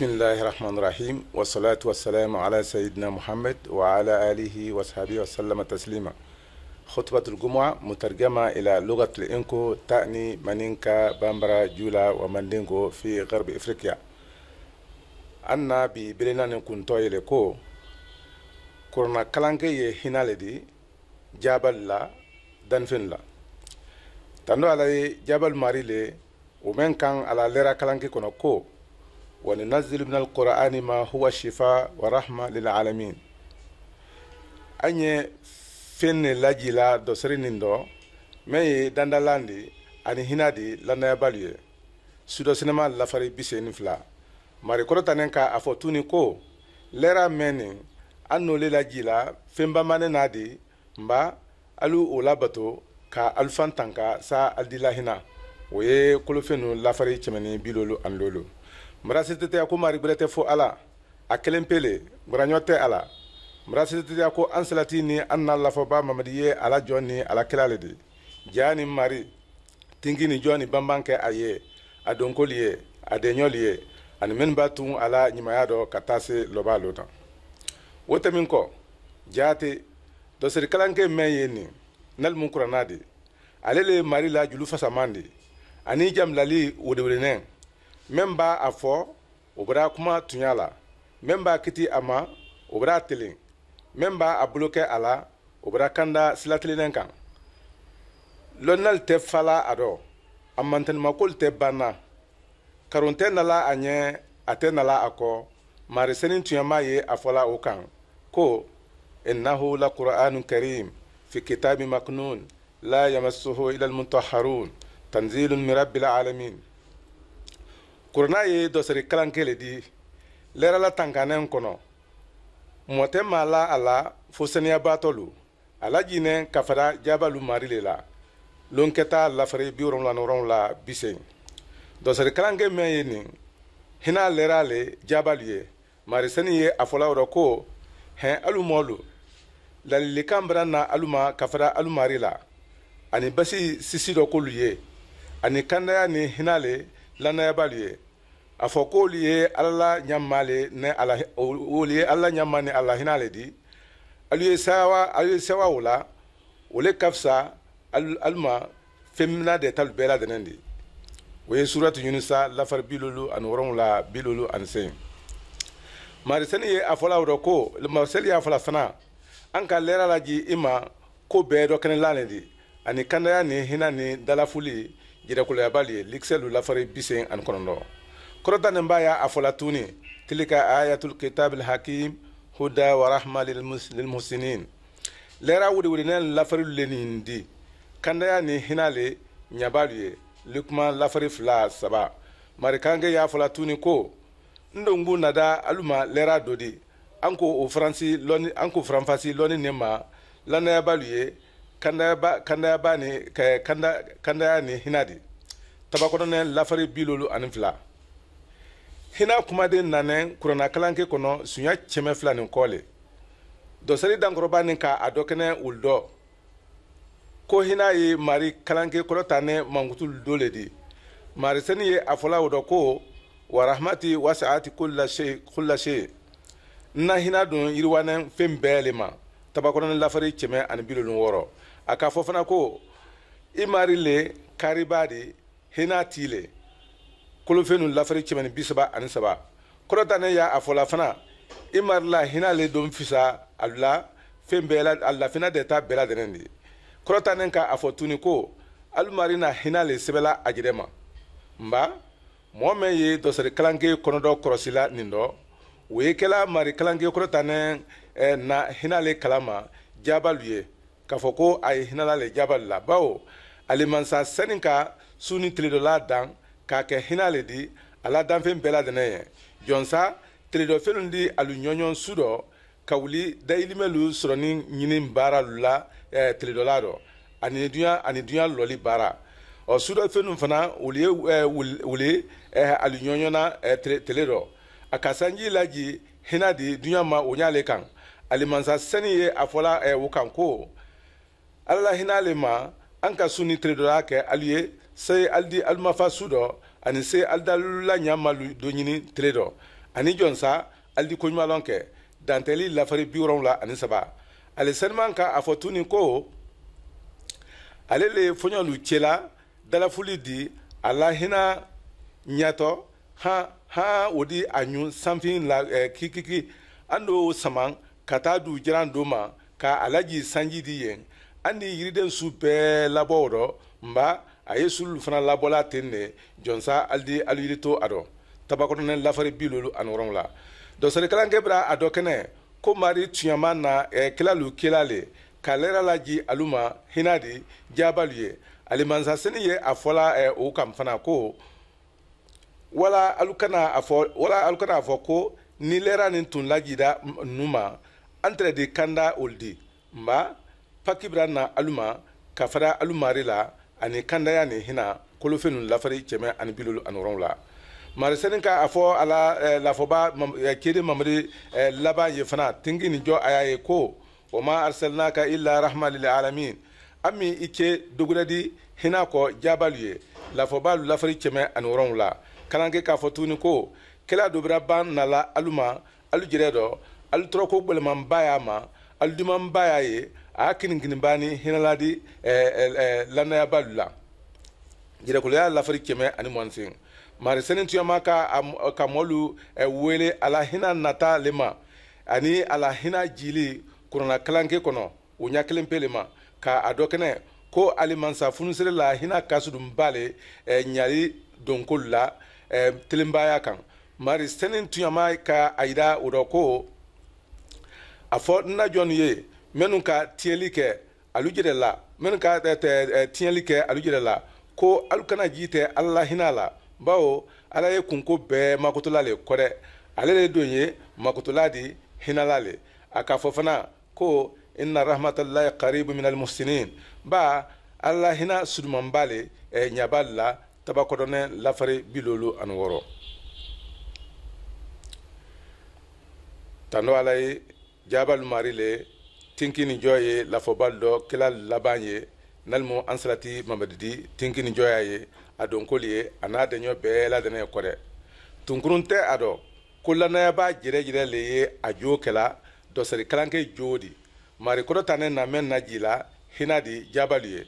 بسم الله الرحمن الرحيم والصلاة والسلام على سيدنا محمد وعلى آله وصحبه وسلم تسليما خطبة الجمعة مترجمة إلى لغة الإنكو تأني منينكا بامبرا جولا ومندينكو في غرب إفريقيا أنا ببلنا نكون لكو كورنا كلانكي لدي جبل لا دنفن لا تنو على جبل ماريلي ومن كان على ليرا كلانكي كونكو وننزل من القرآن ما هو شفاء ورحمة للعالمين أني فين لاجيلا دوسرين دو مي داندالاندي أني هنا دي لنا بالي سودو سينما لافاري بيسين فلا ماري كورو تانينكا أفوتوني كو لرا ميني أنو ليلا جيلا فين باماني نادي مبا ألو أولابتو كا ألفان تانكا سا sa alidila hinɛ o ye kolofɛn nu lafari kɛmɛ ni marasitete ko maribere tɛ fɔ ala a kelen pele gwaraɲɔ tɛ a la marasitete ko an salati ni an n'a lafɔba mamadi ye ala jɔn ni ala kira le de jaa ni mari tingi ni jɔn ni banban kɛ a ye a donkoli ye a denɲɔli ye ani minnu b'a tun a la ɲumanya dɔ ka taa se lɔba lo tan o tɛmin kɔ jaa tɛ dɔsirikalanke mɛn ye nin nalimu kuranna de ale le mari la julu fasaman de ani jamilali wedewedenɛ min b'a a fɔ o bɛra kuma tunya la min b'a kiti a ma o bɛra telen min b'a a bolo kɛ a la o bɛra kanda silatelennen kan lɔnnali tɛ fala a dɔ a mantanimakoli tɛ banna karon tɛ nala a ɲɛ a tɛ nala a kɔ marisɛni ye a fɔla o kan ko innahu la qur'anu karim fi kitabi maknun la yamassuhu ila almutahharun tanzilun min rabbil alamin kurana ye dɔsiri kalanke le di lɛrɛla tankanɛn kɔnɔ mɔtɛ ma la a la fo saniyabaatɔ lo a la jinɛ ka fara jabalu mari le la lonkɛta lafari bi wɔrɔnwula ni wɔrɔnwula bi sen dɔsiri kalanke mɛn ye nin hina lɛra le jabalu ye mari sani ye a fɔla wɔrɔ ko hɛn alumɔ lo lalilikan bara na aluma kafara fara alumari la ani basi sisi dɔ k'olu ye ani kandaya ni hina le lanayaba le ye a fɔ k'olu ye alala ɲama le ne ala olu ye alala ɲama ne alahina le di alu ye sawa alu ye sawa o la o le ka fisa alu ma fɛn mina de talu bɛɛ ladɛnɛ de o ye suratu yunusa lafari bilolu ani wɔrɔnwula bilolu ani sen marisɛni ye a fɔla o dɔ ko marisɛli y'a fɔla fana an ka lɛra laji i ma ko bɛɛ dɔ kɛnɛ la le di ani kandaya ni hinɛ ni dalafuli yɛrɛkoloyabali ye likisɛlu lafari bisen ani kɔnɔndɔ kɔrɔta b'a y'a fɔla tuguni tilika ayatul kitabil hakim huda warahma lilmuhsinin lɛra wudiwudinɛ lafarilu le nin di kandaya ni hina le ɲabalu ye likuma lafari fila saba marikange y'a fɔla tuguni ko n don b'u nada aluma lɛra dɔ di an ko o faransi lɔni an faranfasi lɔni ne ma lanayabalu ye kandaya ba kanda ni hina di tabakɔnɔ ne lafari bilolu ani fila hina kumaden nanɛ kurana kalanke kɔnɔ sunya cɛmɛ fila ni kɔ le dɔsɛri dankɔrɔba nin ka a dɔ kɛnɛ wulu dɔ ko hina ye mari kalanke kɔrɔ ta ne mankutulu do le di mari sɛni ye a fɔla o dɔ ko warahmati wasaati kullase na hina don yiriwanɛ fɛn bɛɛ le ma tabakɔnɔ ne lafari cɛmɛ ani bilolu wɔɔrɔ a k'a fɔ fana ko i mari le kariba de hinɛ ti le kolofɛn lafari cɛmɛni bi saba ani saba kɔrɔta ne y'a fɔla fana i mari la hinɛ le don fisa a la fɛn bɛɛ la a lafina de ta bɛɛ ladɛnɛ de kɔrɔta ne k'a fɔ tuguni ko alimari na hinɛ le sɛbɛla a jɛrɛ ma nba mɔgɔ min ye dɔsɛri kalanke kɔnɔdɔ kɔrɔsila nin dɔ o ye kɛla mari kalanke kɔrɔta ne na hinɛ le kala ma jaabalu ye k'a fɔ ko a ye hinɛla le jabali la bawo alimamisa sani ka su ni tile dɔ la dan k'a kɛ hinɛ le di a la danfɛn bɛɛ la dɛnɛ ye jɔnsa tile dɔ fɛnw di alu ɲɔɲɔn su dɔ ka wuli dayilimɛlu sɔrɔ ni ɲini baara la ɛɛ tile dɔ la dɔ ani duya ani duya lɔli baara ɔ su dɔ fɛnw fana wuli ɛɛ wuli ɛɛ alu ɲɔɲɔn na ɛɛ tile dɔ a ka sanji laji hinɛ di duya ma o y'ale kan alimamisa sani ye a fɔla ɛɛ o kan ko. ala la hinɛ ale ma an ka su ni tile dɔ y'a kɛ ali ye se alidi alimafa su dɔ ani se alidalula ɲama dɔ ɲini tile dɔ ani jɔn sa alidi koɲumanlɔn kɛ dantɛli lafari bi la ani saba ale saniman ka a fɔ tuguni ko ale le fɔɲɔlu cɛla dalafuli di a la hinɛ ɲatɔ han han o di a ɲu sanfin la eh, kikiki an do sama ka taa du jiran do ma ka alaji sanji di yen an de ye yiriden su bɛɛ labɔ rɔ nba a ye sululu fana labɔla ten ne jɔnsa alidi aliyiri to a dɔ tabakɔnɔnɛ lafari bi lolu ani wɔrɔn la dɔsɛrikalankɛ bira a dɔ kɛnɛ ko mari tuyama na ɛ eh, kilalu kila le ka lɛra laji alu ma hinɛ di jaabalu ye alimansaseni ye a fɔla ɛ eh, o kan fana ko wala alu kana a fɔ wala alu kana a fɔ ko ni lɛra nin tun lajida nu ma an tɛrɛ de kanda olu di nba pakibra na aluma ka fara alumari la ani kandaya ni hina kolofenu lafari cɛmɛ ani bilolu ani rɔnw la marisɛni ka a fɔ ala eh, lafɔba mam, eh, kede mamari eh, laban ye fana tingi ni jɔ a y'a ye ko o ma arsalna ka illa rahma lil alamin an min i ke dogurɛdi hina kɔ jabalu ye lafɔbalu lafari cɛmɛ ani rɔnw la kalanke k'a fɔ tuguni ko kɛla dobira ban nala aluma alu jɛrɛ dɔ alu tɔrɔko gwɛlɛmanba y'a ma aludumanba eh, eh, eh, y'a ye a y'a kininkiniba ni hinɛladi balu la ya lafari kɛmɛ ani mɔnisen mari sɛni tuyama ka ka mɔlu wele ala hina nata le ma ani ala hina jili kurana kalanke kɔnɔ o ɲɛ kelen pe le ma ka a dɔ kɛnɛ ko alimansa funusere la hina kasudunba le ɲali donkolu la telenbaya kan mari sɛni tuyama ka a yira o dɔ ko afɔ nna jɔn ye minnu ka tiɲɛli kɛ alu jɛrɛ la minnu ka tiɲɛli kɛ alu jɛrɛ la ko alu kana ji tɛ ala la hinɛ la bawo ala ye kunko bɛɛ makotola le kɔ dɛ ale de don ye makotola di hinɛla le a k'a fɔ fana ko inna rahmatulahi qaribu minal musinin ba ala hinɛ sudumanba le ɛ ɲaba la tabakɔdɔnɛ lafari bilolu ani wɔɔrɔ tando ala ye jabalu mari le tinkini joye lafobal do kilal laban ye nalmo ansalati mamadidi tinkini joya ye a donkoli ye a na deɲɔ bɛɛ ladene kɔrɛ tunkurun tɛ a dɔ ko lanayaba jirɛjirɛ le ye a joo kɛla dɔsɛri kalanke joo di mari kɔrɔ tane namɛn na ji la hina di jabalu ye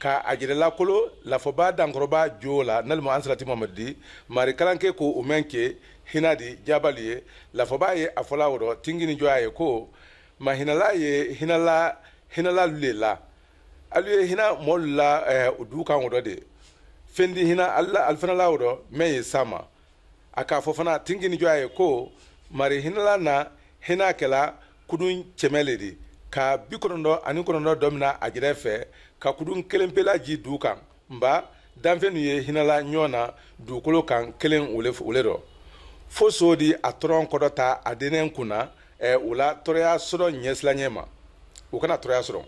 ka a jira lakolo lafoba dankɔrɔba jo la nalima an salati di mari kalanke ko o mɛn ke hina di jabali ye lafoba ye a fɔla wɔrɔ tingini jɔ a ye ko ma hinala ye hinala hinala lule la alu ye hina mɔlu la ɛɛ du kan wɔrɔ de fendi hina ala alifana la wɔrɔ mɛn ye sama a k'a fɔ fana tingini jɔ a ye ko mari hinala na hina kɛla kudun cɛmɛ le de ka bi kɔnɔntɔ ani kɔnɔntɔ dɔ min na a gɛrɛ e fɛ ka kudun kelen pe laji du kan nba danfɛn ye hinɛla ɲɔgɔn na dugukolo kan kelen wele dɔ fo so di a tɔrɔn kɔdɔ ta a dennɛn kunna ɛ o la tɔrɔya sɔrɔ ɲɛsilaɲɛ ma o kana tɔrɔya sɔrɔ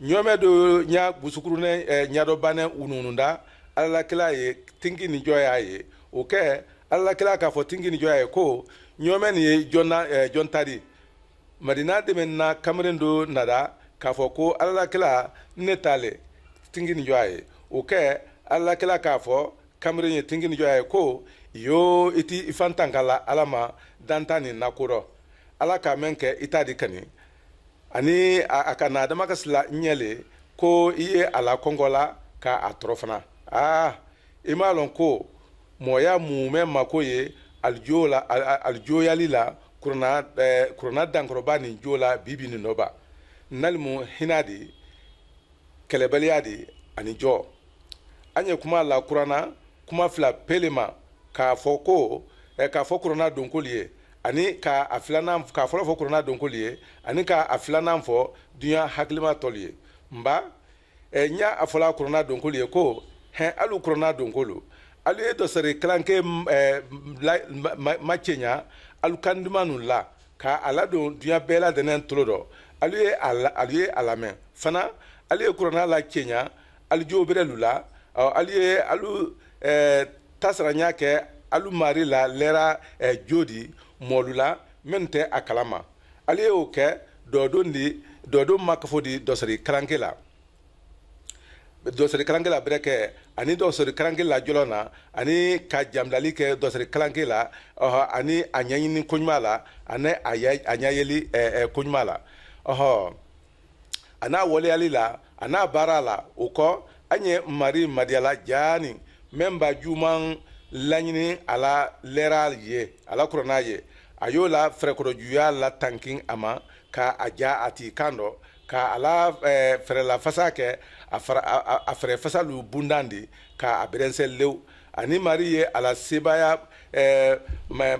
ɲɔmɛ do ɲa busukurunɛ ɛ ɲadɔbanɛ ununda alalakɛla ye tinki ni jɔ y'a ye o kɛ alalakɛla k'a fɔ tinki ni jɔ y'a ye ko ɲɔmɛ nin ye jɔn ta de madina dɛmɛ na kamalen do nada k'a fɔ ko alalakɛla ne t'ale tingi ni jɔ a ye o kɛ alalakɛla k'a fɔ kamalen ye tingi ni jɔ a ye ko yo i ti i fantan ka la ala ma danta nin nakodɔ ala k'a mɛn kɛ i t'a di kani ani a ka na adama ka sila ɲɛ le ko i ye a la kɔngɔ la k'a tɔɔrɔ fana aa i m'a lɔn ko mɔgɔ y'a mun mɛn mako ye alijoyali la kurana eh, kurana dankɔrɔba nin jo la bibi nin nɔ ba nalimu hinɛ de kɛlɛbaliya de ani jɔ an ye kuma la kurana kuma fila pele ma k'a fɔ ko eh, k'a fɔ kurana donkoli ye ani ka a filanan k'a fɔlɔ fɔ kurana donkoli ye ani ka a filanan fɔ dunuya hakilima tɔli ye nba eh, n y'a a fɔla kurana donkoli ye ko hɛn hali kurana donkolo hali e dɔ sɛri kalanke eh, ma, ma, ma, ma alukan duman nu la ka ala don duɲa bɛɛ la dɛnɛ tolo dɔ alu ye alu ye a lamɛn fana alu ye kuranna la kenya alu jo bɛrɛ lu la alu ye alu ɛɛ tasaranya kɛ alu mari la lɛra ɛɛ jo di mɔlu la min tɛ a kalama ale y'o kɛ dɔdon di dɔdon ma di dɔsɔri kalanke la dɔsɔri kalanke la bɛrɛ kɛ ani dɔsɔri kalanke la jɔlɔ na ani ka jabilali kɛ dɔsɔri kalanke la ɔhɔ ani a ɲɛɲini koɲuman la ani a ɲɛyeli ɛɛ koɲuman la ɔhɔ a n'a waleyali la a n'a baara la o kɔ an ye mari madiyala jaani min ba juman laɲini a la lɛra ye a la kuranna ye a y'o la fɛrɛkɔrɔjuya la tankin a ma ka a ja a t'i kan dɔn ka ala eh, fɛrɛla fasa kɛ a fɛrɛ fasa lu bundan de ka a berɛnsɛ lew ani mari ye ala sebaya eh,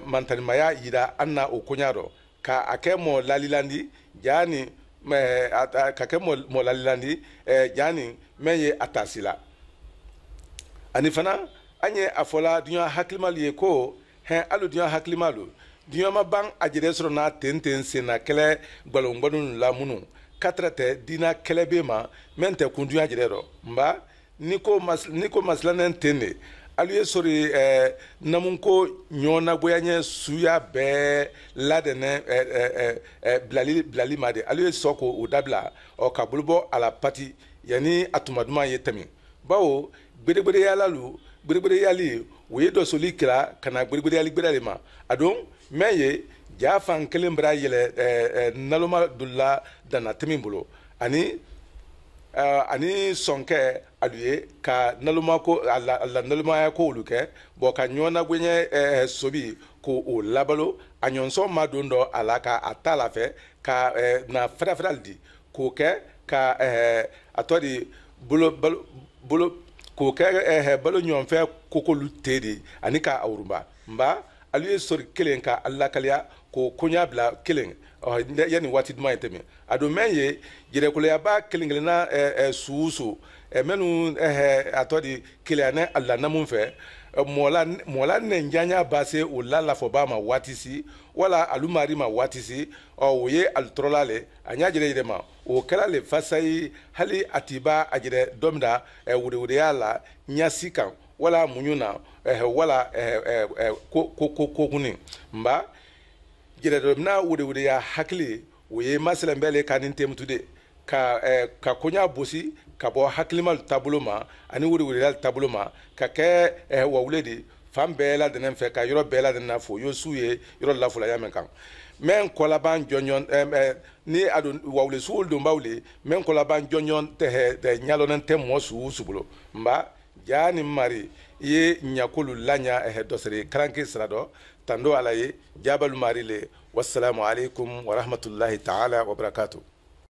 mantanimaya yira an na o koɲa rɔ ka a kɛ mɔ lalilandi jaani ka kɛ mɔ lalilandi eh, jaani mɛn ye a tasi la ani fana an ye a fɔla duɲa hakilimalu ye ko hɛn hali duɲa hakilimalu duɲa ban a jɛrɛ sɔrɔ n'a ten ten senna kɛlɛ gwalongwalon la minnu katra tɛ dina kɛlɛ be ma mɛn tɛ kunduya jirɛ rɔ mba ni ko masilanen ten de alu ye sori eh, namunko ɲɔgɔnnagwɛyaɲɛ suya bɛɛ ladɛnɛ eh, eh, eh, eh bilali, bilali ma de alu ye sɔ k'o dabila ɔ ka bolobɔ a la pati yanni a tuma duman ye tɛmɛ bawo gbedegbedeyalalu gbedegbedeyali o ye dɔ soli kira ka na gbedegbedeyali gbɛdɛ le ma a don mɛn ye jaa fan kelen bɛra yɛlɛ ɛɛ ɛɛ naloma dolila dannatɛmi bolo ani ani sɔnkɛ aluye ka naloma ko a la a la nalomaya ko olu kɛ bɔn ka ɲɔgɔnnagoɲɛ ɛɛ sobi ko o labalo a ɲɔnsɔn ma don dɔ a la ka a t'a la fɛ ka na fɛrɛfɛrɛli di k'o kɛ ka ɛɛ a tɔ di bolo balo bolo k'o kɛ ɛɛ balo ɲɔgɔnfɛ kokolu te de ani ka awuruba nba alu ye sori kelen ka alakaliya ko konya bila kelen ɔ yanni waati duman ye tɛmɛ a don mɛ ye yɛrɛkoloyaba kelen kelenna ɛɛ su su ɛ minnu a tɔ di keleya ne a fɛ mɔla nɛnjanya ba se o la ma waati si wala alumari ma waati si ɔ o ye alitɔrɔla le a y'a jira yɛrɛ ma o kɛra le fasayi hali a ti ba a jira dɔ min na ɛ la ɲasi kan wala muɲu na wala ɛɛ ɛɛ ko kokunni nba yɛrɛdɔmina wudewadeya hakili o ye masalɛn bɛɛ le ka nin temu tude ka eh, ka koɲa bosi ka bɔ hakilimalu taabolo ma ani wudewadeyali taabolo ma ka kɛ eh, wawule de fan bɛɛ ladɛnɛ fɛ ka yɔrɔ bɛɛ ladɛnɛ fo yo su ye yɔrɔ lafola ya mɛn kan mɛ n kɔlaban jɔnjɔn ɛɛ eh, ni a don wawule su donbaw le mɛ n kɔlaban jɔnjɔn tɛ ɲalɔnɛ tɛ mɔ su u nba jaa ni mari i ye ɲakolu laɲa eh dɔsiri karanke sira dɔ tando ala ye jabalu mari le wassalamu aleykum warahmatullahi taala wabarakatuh